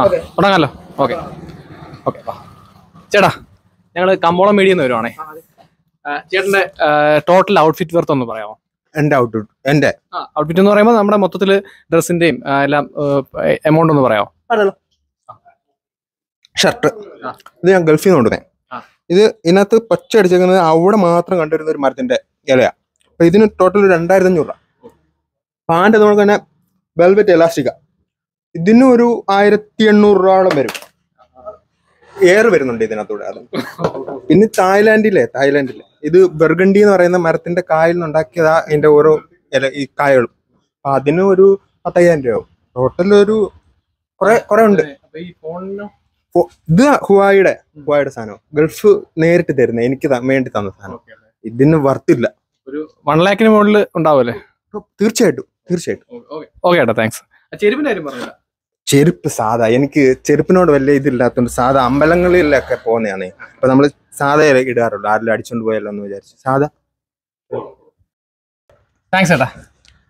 ആ okay okay ചേട്ടാ ഞങ്ങൾ കമ്പോളം മീഡിയ നിന്ന് വരുവാണേ ചേട്ടന്റെ ടോട്ടൽ ഔട്ട്ഫിറ്റ് വെർത്ത് ഒന്ന് പറയാമോ എന്റെ ഔട്ട്ഫിറ്റ് എന്റെ ഔട്ട്ഫിറ്റ് എന്ന് പറയുമ്പോൾ നമ്മുടെ മൊത്തത്തിൽ ഡ്രസ്സിന്റെയും എല്ലാം എമൗണ്ട് ഒന്ന് പറയാമോ ഷർട്ട് ഇത് ഞാൻ ഗൾഫിൽ നിന്ന് കൊണ്ടുവന്നേ ഇത് ഇതിനകത്ത് പച്ച അടിച്ചേക്കുന്നത് അവിടെ മാത്രം കണ്ടുവരുന്ന ഒരു മരത്തിന്റെ ഇലയാ അപ്പൊ ഇതിന് ടോട്ടൽ രണ്ടായിരത്തി അഞ്ഞൂറ് രൂപ പാൻറ്റ് നമുക്ക് തന്നെ വെൽവെറ്റ് എലാസ്റ്റിക്കാ ഇതിന് ഒരു ആയിരത്തി എണ്ണൂറ് രൂപയോളം വരും എയർ വരുന്നുണ്ട് ഇതിനകത്തൂടെ അത് പിന്നെ തായ്ലാന്റിലെ തായ്ലാന്റിലെ ഇത് ബെർഗണ്ടി എന്ന് പറയുന്ന മരത്തിന്റെ കായിൽ ഉണ്ടാക്കിയതാ അതിന്റെ ഓരോ ഇല ഈ കായകളും അപ്പൊ അതിന് ഒരു പത്തയ്യായിരം രൂപ ടോട്ടൽ ഒരു കൊറേ കൊറേ ഉണ്ട് ഇത് ഹുവായിയുടെ ഹുവായിയുടെ സാധനം ഗൾഫ് നേരിട്ട് തരുന്ന എനിക്ക് വേണ്ടി തന്ന സാധനം ഇതിന് വർത്തില്ല ഒരു വൺ ലാക്കിന് മുകളിൽ ഉണ്ടാവുമല്ലേ തീർച്ചയായിട്ടും തീർച്ചയായിട്ടും ഓക്കെ ഏട്ടാ താങ്ക്സ് ചെരുപ്പിന്റെ കാര്യം പറഞ്ഞില്ല ചെരുപ്പ് സാധാ എനിക്ക് ചെരുപ്പിനോട് വലിയ ഇതില്ലാത്തതുകൊണ്ട് സാധാ അമ്പലങ്ങളിലൊക്കെ പോകുന്നതാണ് അപ്പൊ നമ്മള് സാധാ ഇടാറുള്ളൂ ആരെല്ലാം അടിച്ചോണ്ട് പോയല്ലോ എന്ന് വിചാരിച്ചു സാധാ താങ്ക്സ് ചേട്ടാ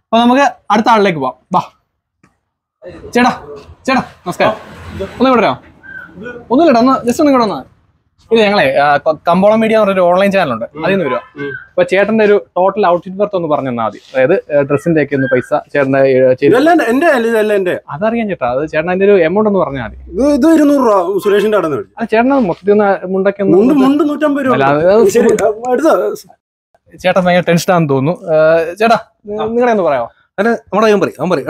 അപ്പൊ നമുക്ക് അടുത്ത ആളിലേക്ക് പോവാം വാ ചേട്ടാ ചേട്ടാ നമസ്കാരം ഒന്ന് വിടരോ ഒന്നുമില്ലടാ ഒന്ന് ജസ്റ്റ് ഒന്ന് ഇങ്ങോട്ട് വന്നാൽ ഇത് ഞങ്ങളെ കമ്പോളം മീഡിയ എന്ന് പറഞ്ഞൊരു ഓൺലൈൻ ചാനലുണ്ട് അതിൽ നിന്ന് വരിക അപ്പൊ ചേട്ടന്റെ ഒരു ടോട്ടൽ ഔട്ട്ഫിറ്റ് വർത്ത് ഒന്ന് പറഞ്ഞു തന്നാൽ മതി അതായത് ഡ്രസ്സിന്റെ ഒക്കെ ഒന്ന് പൈസ ചേട്ടന്റെ അതറിയാൻ ചേട്ടാ അത് ചേട്ടൻ അതിന്റെ ഒരു എമൗണ്ട് ഒന്ന് പറഞ്ഞാൽ മതി ഇത് ഇരുന്നൂറ് രൂപ സുരേഷിന്റെ അത് ചേട്ടൻ മൊത്തത്തിൽ മുണ്ടൊക്കെ ചേട്ടൻ ഭയങ്കര ടെൻഷൻ ആണെന്ന് തോന്നുന്നു ചേട്ടാ നിങ്ങളെ ഒന്ന് പറയാമോ നമ്മുടെ ഞാൻ പറയും പറയും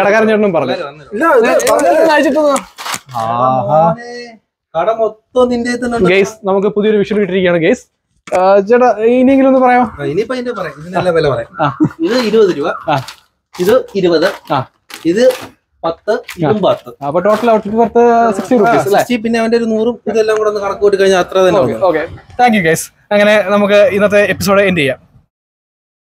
കടക്കാരൻ ചേട്ടനും പറഞ്ഞു ആഹാ കട മൊത്തം നിന്റെ ഗൈസ് നമുക്ക് പുതിയൊരു വിഷു കിട്ടിയിരിക്കുകയാണ് ഗെയ്സ് ചേട്ടാ ഇനിയെങ്കിലും ഒന്ന് പറയാമോ ഇനിയിപ്പോ ഇതിന്റെ പറയാം ഇതിനെല്ലാം വില പറയാം ഇത് ഇരുപത് രൂപ ഇത് ഇരുപത് ഇത് പത്ത് പത്ത് ടോട്ടൽ പത്ത് സിക്സ്റ്റി പിന്നെ അവന്റെ ഒരു നൂറും ഇതെല്ലാം കൂടെ ഒന്ന് കണക്ക് കൂട്ടി കഴിഞ്ഞാൽ അത്ര തന്നെ ഓക്കെ താങ്ക് യു ഗൈസ് അങ്ങനെ നമുക്ക് ഇന്നത്തെ എപ്പിസോഡ് എൻഡ് ചെയ്യാം